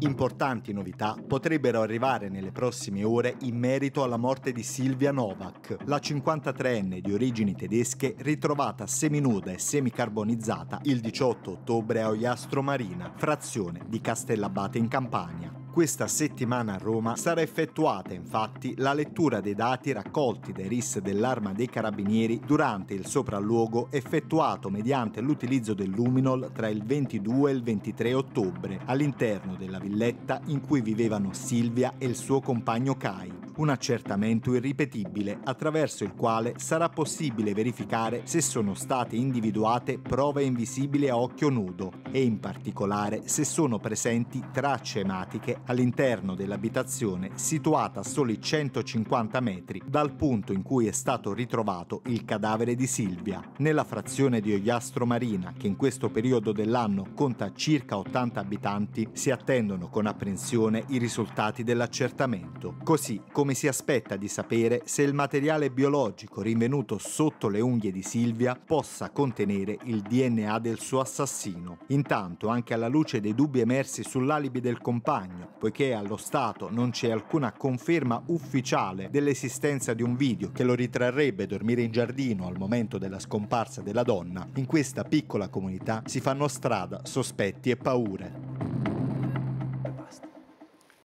Importanti novità potrebbero arrivare nelle prossime ore in merito alla morte di Silvia Novak, la 53enne di origini tedesche ritrovata seminuda e semicarbonizzata il 18 ottobre a Oiastro Marina, frazione di Castellabate in Campania questa settimana a Roma sarà effettuata infatti la lettura dei dati raccolti dai RIS dell'Arma dei Carabinieri durante il sopralluogo effettuato mediante l'utilizzo del Luminol tra il 22 e il 23 ottobre all'interno della villetta in cui vivevano Silvia e il suo compagno Kai. Un accertamento irripetibile attraverso il quale sarà possibile verificare se sono state individuate prove invisibili a occhio nudo e in particolare se sono presenti tracce ematiche all'interno dell'abitazione situata a soli 150 metri dal punto in cui è stato ritrovato il cadavere di Silvia. Nella frazione di Ogliastro Marina, che in questo periodo dell'anno conta circa 80 abitanti, si attendono con apprensione i risultati dell'accertamento, così come si aspetta di sapere se il materiale biologico rinvenuto sotto le unghie di Silvia possa contenere il DNA del suo assassino. Intanto, anche alla luce dei dubbi emersi sull'alibi del compagno poiché allo Stato non c'è alcuna conferma ufficiale dell'esistenza di un video che lo ritrarrebbe dormire in giardino al momento della scomparsa della donna, in questa piccola comunità si fanno strada sospetti e paure.